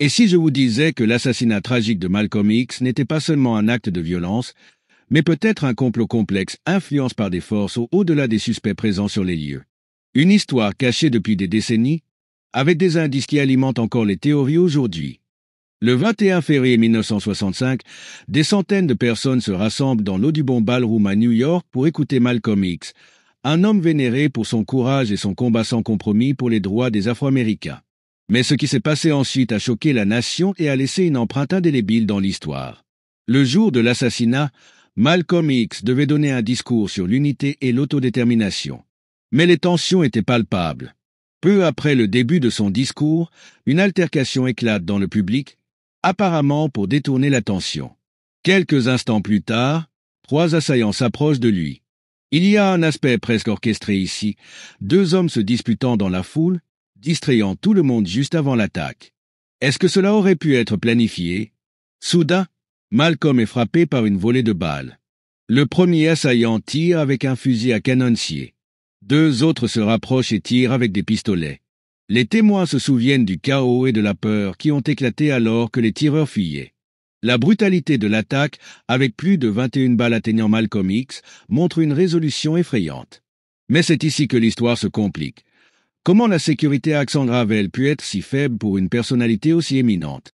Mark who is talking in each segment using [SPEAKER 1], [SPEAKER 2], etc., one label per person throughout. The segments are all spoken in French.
[SPEAKER 1] Et si je vous disais que l'assassinat tragique de Malcolm X n'était pas seulement un acte de violence, mais peut-être un complot complexe influencé par des forces au-delà des suspects présents sur les lieux. Une histoire cachée depuis des décennies, avec des indices qui alimentent encore les théories aujourd'hui. Le 21 février 1965, des centaines de personnes se rassemblent dans l'Audubon Ballroom à New York pour écouter Malcolm X, un homme vénéré pour son courage et son combat sans compromis pour les droits des Afro-Américains. Mais ce qui s'est passé ensuite a choqué la nation et a laissé une empreinte indélébile dans l'histoire. Le jour de l'assassinat, Malcolm X devait donner un discours sur l'unité et l'autodétermination. Mais les tensions étaient palpables. Peu après le début de son discours, une altercation éclate dans le public, apparemment pour détourner l'attention. Quelques instants plus tard, trois assaillants s'approchent de lui. Il y a un aspect presque orchestré ici, deux hommes se disputant dans la foule, distrayant tout le monde juste avant l'attaque. Est-ce que cela aurait pu être planifié Soudain, Malcolm est frappé par une volée de balles. Le premier assaillant tire avec un fusil à canoncier. Deux autres se rapprochent et tirent avec des pistolets. Les témoins se souviennent du chaos et de la peur qui ont éclaté alors que les tireurs fuyaient. La brutalité de l'attaque, avec plus de 21 balles atteignant Malcolm X, montre une résolution effrayante. Mais c'est ici que l'histoire se complique. Comment la sécurité à Alexandra peut elle pu être si faible pour une personnalité aussi éminente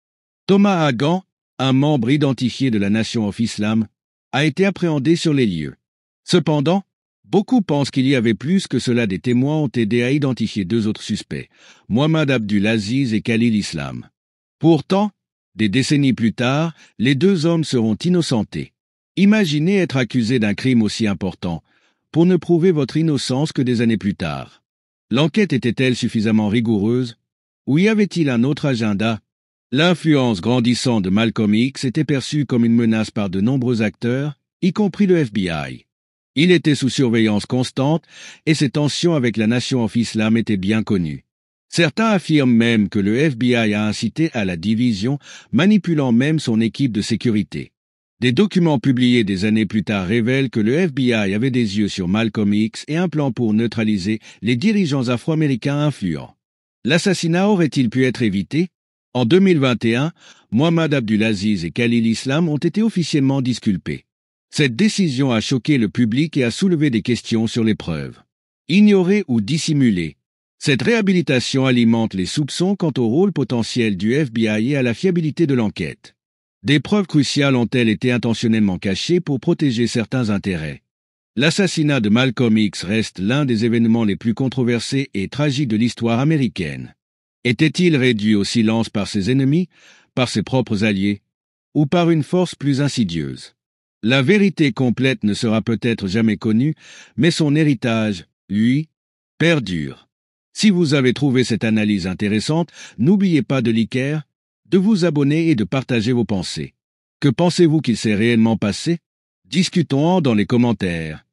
[SPEAKER 1] Thomas Hagan, un membre identifié de la Nation of Islam, a été appréhendé sur les lieux. Cependant, beaucoup pensent qu'il y avait plus que cela des témoins ont aidé à identifier deux autres suspects, Mohamed Abdul Aziz et Khalil Islam. Pourtant, des décennies plus tard, les deux hommes seront innocentés. Imaginez être accusé d'un crime aussi important, pour ne prouver votre innocence que des années plus tard. L'enquête était-elle suffisamment rigoureuse Ou y avait-il un autre agenda L'influence grandissante de Malcolm X était perçue comme une menace par de nombreux acteurs, y compris le FBI. Il était sous surveillance constante et ses tensions avec la Nation of Islam étaient bien connues. Certains affirment même que le FBI a incité à la division, manipulant même son équipe de sécurité. Des documents publiés des années plus tard révèlent que le FBI avait des yeux sur Malcolm X et un plan pour neutraliser les dirigeants afro-américains influents. L'assassinat aurait-il pu être évité En 2021, Mohamed Abdulaziz et Khalil Islam ont été officiellement disculpés. Cette décision a choqué le public et a soulevé des questions sur les preuves. Ignorée ou dissimulée, cette réhabilitation alimente les soupçons quant au rôle potentiel du FBI et à la fiabilité de l'enquête. Des preuves cruciales ont-elles été intentionnellement cachées pour protéger certains intérêts L'assassinat de Malcolm X reste l'un des événements les plus controversés et tragiques de l'histoire américaine. Était-il réduit au silence par ses ennemis, par ses propres alliés, ou par une force plus insidieuse La vérité complète ne sera peut-être jamais connue, mais son héritage, lui, perdure. Si vous avez trouvé cette analyse intéressante, n'oubliez pas de liker, de vous abonner et de partager vos pensées. Que pensez-vous qu'il s'est réellement passé Discutons en dans les commentaires.